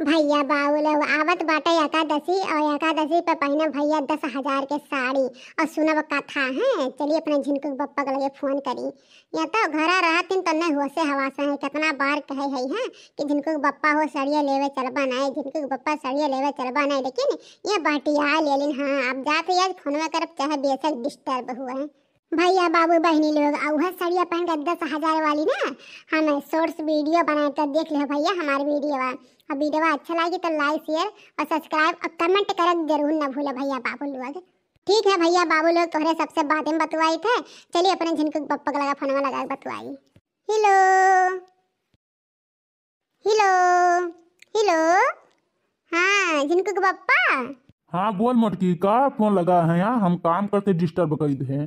भैया बाउल आवत बाटे एकादशी और एकादशी पर पहने भैया दस हजार के साड़ी और सुनब कथा है चलिए अपने झिनकुक बप्पा के लगे फोन करी या तो घर आ रहा तीन तो नहीं से हवा से है कितना बार कहे है, हैं कि झिनकुक बप्पा हो सड़िए लेवे चलबा नहीं झिनकुक बप्पा सड़िए लेवे चलबा नहीं लेकिन ये बाटिया ले लेलिन हाँ आप जाते आज में कर चाहे बेसक डिस्टर्ब हुआ है भैया बाबू बहनी लोग वह सड़िया पहन कर दस हजार वाली ना हमें हाँ, सोर्स वीडियो बना कर तो देख लो भैया हमारे वीडियो और वीडियो अच्छा लगे तो लाइक शेयर और सब्सक्राइब और कमेंट कर जरूर ना भूला भैया बाबू लोग ठीक है भैया बाबू लोग तोहरे सबसे बाद में बतवाई थे चलिए अपने झिनको पप्पा लगा फोनवा लगा बतवाई हेलो हेलो हेलो हाँ झिनको के पप्पा हाँ बोल मटकी का फोन लगा है यहाँ हम काम करते डिस्टर्ब कर दे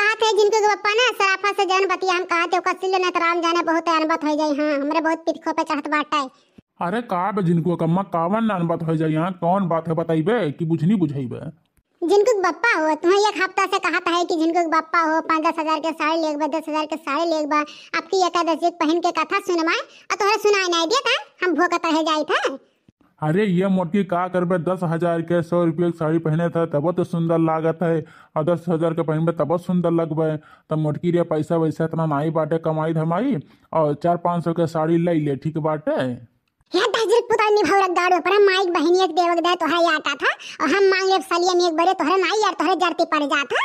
कहा थे जिनको पप्पा ना सराफा से जान बतिया हम कहा थे ओकर सिल नतराम तो जाने बहुत अनबत हो जाई हाँ हमारे बहुत पिटखो पे बाटा है अरे का बे जिनको कम्मा कावन नान बात हो जाए यहाँ कौन बात है बताइबे कि बुझनी बुझाइबे जिनको बप्पा हो तुम्हें एक हफ्ता तो से कहा था कि जिनको बप्पा हो पाँच दस हजार के साड़ी लेबा दस हजार के साड़ी लेबा आपकी एकादशी पहन के कथा सुनवाए और तोहरा सुनाए नहीं दिया था हम भोकता तो है जाए था अरे ये मोटकी का करबे दस हजार के सौ रुपये की साड़ी पहने था तब तो सुंदर लागत है और दस हजार के पहनबे तब तो सुंदर लग लगबे तब मोटकी रे पैसा वैसा इतना नहीं बाटे कमाई धमाई और चार पाँच सौ के साड़ी ले ले ठीक बाटे दाजिर पुता रख गाड़ो पर हम माइक बहनी एक देवक दे तो है आता था और हम मांग ले सलिया में एक बड़े तोहरा नहीं यार तोहरे जरती पड़ जाता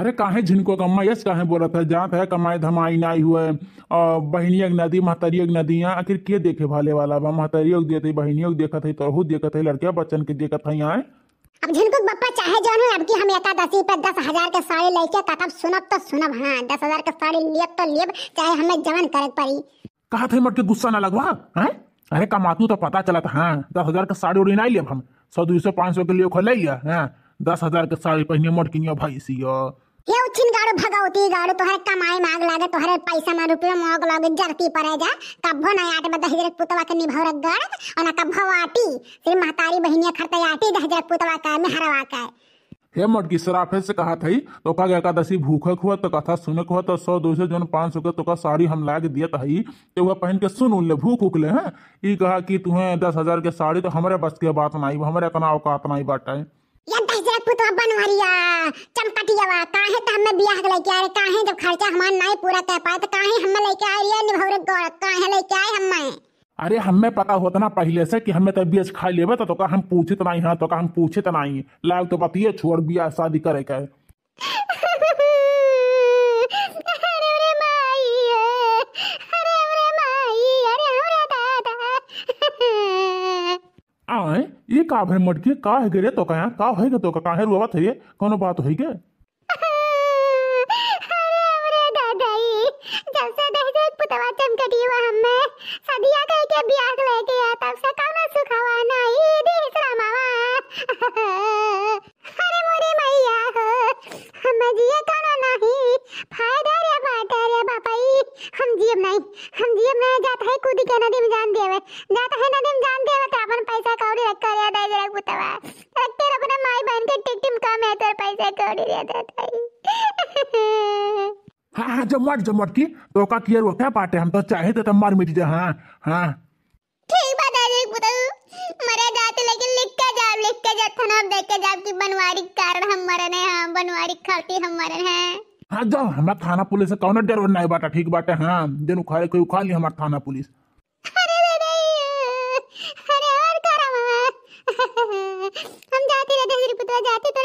अरे काहे जिनको कम्मा यस काहे बोला था जहाँ था कमाए धमाई ना हुआ है बहनी एक नदी महतरी एक नदी यहाँ आखिर के देखे भाले वाला बा महतरी एक देते बहनी एक देखा था तोहू देखा था लड़किया बच्चन के देखा था यहाँ अब जिनको बप्पा चाहे जो है अब की हम एक दसी पे दस हजार के साड़ी लेके तब सुनब तो सुनब हाँ दस हजार के साड़ी लेब तो लेब चाहे हमें जवन करे पड़ी कहा था मट के गुस्सा ना लगवा है हाँ? अरे कमातू तो पता चला था हाँ दस हजार का साड़ी उड़ी नहीं लिया हम सौ दू सौ पाँच सौ के लिए खोले हाँ दस हजार के साड़ी पहने मोटकिनियो भाई सी यो ये उचिन गाड़ो भगावती गाड़ो तोहरे कमाई माग लागे तोहरे पैसा मा रुपया मोग लागे जरती पड़े जा कबो ना आटे में दस हजार पुतवा के निभाव रख गड़ और ना कब्बो आटी फिर महतारी बहिनिया खरते आटी दस हजार पुतवा का में हरवा का हे मटकी सराफे से कहा था तो एकादशी भूखक हुआ तो कथा सुनक हुआ तो सौ दो सौ जन पाँच सौ के का साड़ी हम लाग के दिया हई तो वह पहन के सुन उन ले भूख उकले हैं ये कहा कि तुम्हें दस हजार के साड़ी तो हमारे बस की बात ना हमारे इतना औकात नहीं बाटा है काहे त तो खर्चा हमार नहीं पूरा कर पाए तो काहे हम लेके आ रही है निभौरे काहे लेके आए हमें अरे हमें पता होता ना पहले से कि हमें तो बीएच खा लेबे तो का हम पूछे तो नहीं हाँ तो का हम पूछे तो नहीं लाइव तो पति है छोड़ बिया शादी करे के आए ये का भर मटकी का है गिरे तो का का है तो का है रुआवत है कोनो बात होई के எப்படி ஆட்கள் हाँ जम्मट जम्मट की तो धोखा किए क्या पाटे हम तो चाहे तो मार मिट जा हाँ हाँ ठीक बात है देख बता मरे जाते लेकिन लिख के जाओ लिख के जाते ना देख के जाओ कि बनवारी कारण हम मरने हैं हाँ, बनवारी खाती हम मरे हैं हाँ जब हमारा थाना पुलिस से कौन डर बनना है बाटा ठीक बात है हाँ दिन उखाड़े कोई उखाड़ ली हमारा थाना पुलिस अरे रे रे अरे और करो हम जाते रहते पुत्र जाते तो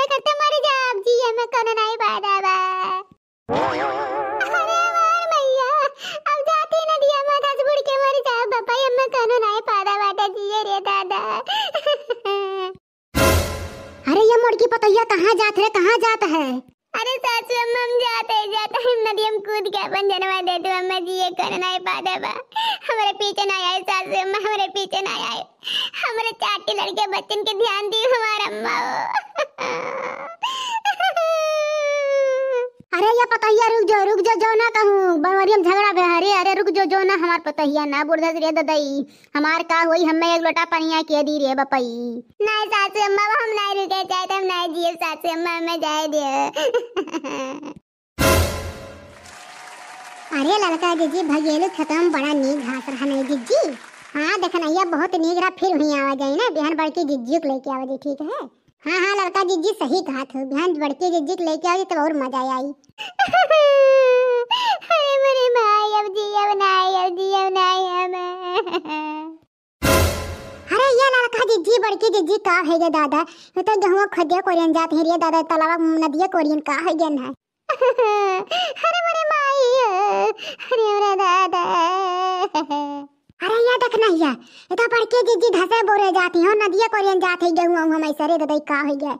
की पतैया कहाँ जात है कहाँ जात है अरे सच में हम जाते जाते हम नदी हम कूद के अपन जनवा दे दो अम्मा जी ये करना है पादा बा हमारे पीछे ना आए सास अम्मा हमारे पीछे ना आए हमारे चाट के लड़के बच्चन के ध्यान दी हमारा अम्मा अरे ये पतहिया रुक जाओ रुक जाओ जो ना कहूँ बनवरियम झगड़ा बे अरे अरे रुक जाओ जो ना हमार पतहिया ना बुढ़ा रे ददई हमार का हुई हमें एक लोटा पनिया के दी रे बपई नहीं सासु अम्मा हम नहीं रुके चाहते तो हम नहीं जिए सासु अम्मा में जाए दे अरे ललका जीजी भगेलू खत्म बड़ा नीक घास रहा नहीं जीजी हाँ देखना यह बहुत नीक रहा फिर वहीं आवा जाए ना बिहार बड़की के जिज्जू को लेके आवा जाए ठीक है हाँ हाँ लड़का जीजी सही कहा था बिहान बड़के जीजी के लेके आओ तब और मजा आई अरे मेरे भाई अब जिया बनाए अब जिया बनाए हम अरे ये लड़का जीजी बड़के जीजी का है ये दादा ये तो गहुआ खदिया कोरियन जात है ये दादा तालाब नदिया कोरियन का है ये ना अरे मेरे भाई अरे मेरा दादा अरे ये देख है ये तो पड़के जीजी धसे बोरे जाती हो नदिया कोरियन जात है गेहूं हम हमारे सरे ददई का हो गया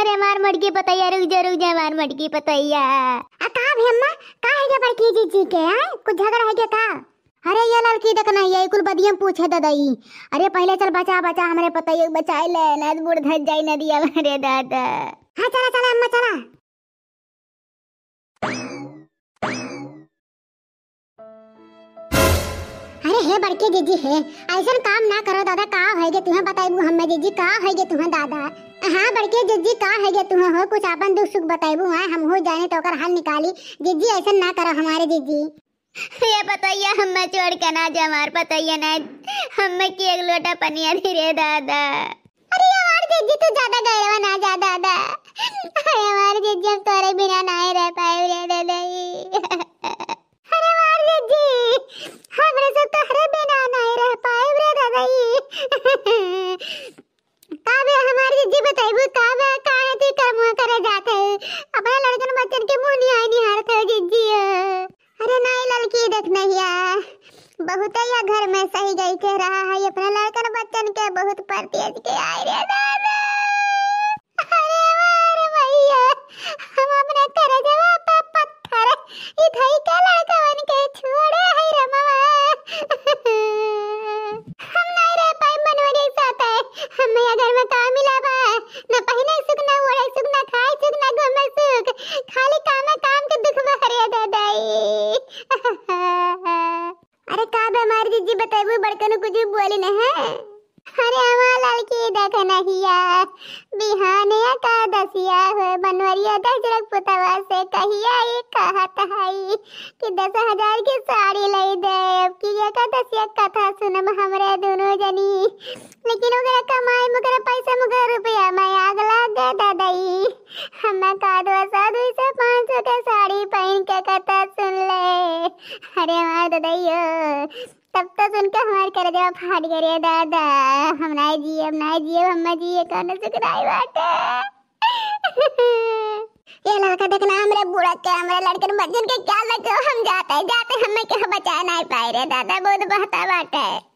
अरे मार मटकी बताइया रुक जा रुक जा मार मटकी बताइया आ का भी अम्मा का है गे पड़के जीजी के है कुछ झगड़ा है गे का अरे ये लड़की देख नहिया कुल बदियम पूछे ददई अरे पहले चल बचा बचा हमरे पतैया बचा ले नद बुड़ धस जाई नदिया अरे दादा हां चला चला अम्मा चला तुहरे बड़के जीजी है ऐसा काम ना करो दादा का है गे तुम्हें बताइबू हम जीजी का है गे तुम्हें दादा हाँ बड़के जीजी का है गे तुम्हें हो कुछ अपन दुख सुख बताइबू है हाँ, हम हो जाने तो कर हाल निकाली जीजी ऐसा ना करो हमारे जीजी ये बताइए हम मैं छोड़ के ना जमार बताइए ना हम मैं की एक लोटा पनिया धीरे दादा अरे यार जीजी तू तो ज्यादा गैरवा ना जा दादा अरे यार जीजी हम तोरे बिना ना रह पाए रे दादा तहरे बिना नहीं रह पाए रे दादाई हमारी जी बताइबो काहे करे जाते अबे लड़कन बच्चन के मुंह नहीं आई अरे नहीं लड़की देख बहुत ही घर में सही गई कह रहा है अपना लड़कन बच्चन के बहुत परतियज के आई रे दादा ಧರ್ಮಕ್ಕ कन्हैया बिहान एकादशिया हो बनवरिया दशरथ पुतवा से कहिया ये कहत हई कि दस हजार की साड़ी लई दे कि एकादशिया कथा सुनम हमरे दोनों जनी लेकिन ओकरा कमाई में पैसा में रुपया तो हमारे कर देवा फाट गरे दादा हम ना जिए हम ना जिए हम जी जिए कौन से कराई बाटे ये लड़का देखना हमरे बुढ़ा के हमरे लड़के मर्जन के क्या लगे हम जाते जाते हमें क्या बचा नहीं पाए रे दादा बहुत बहता बाटे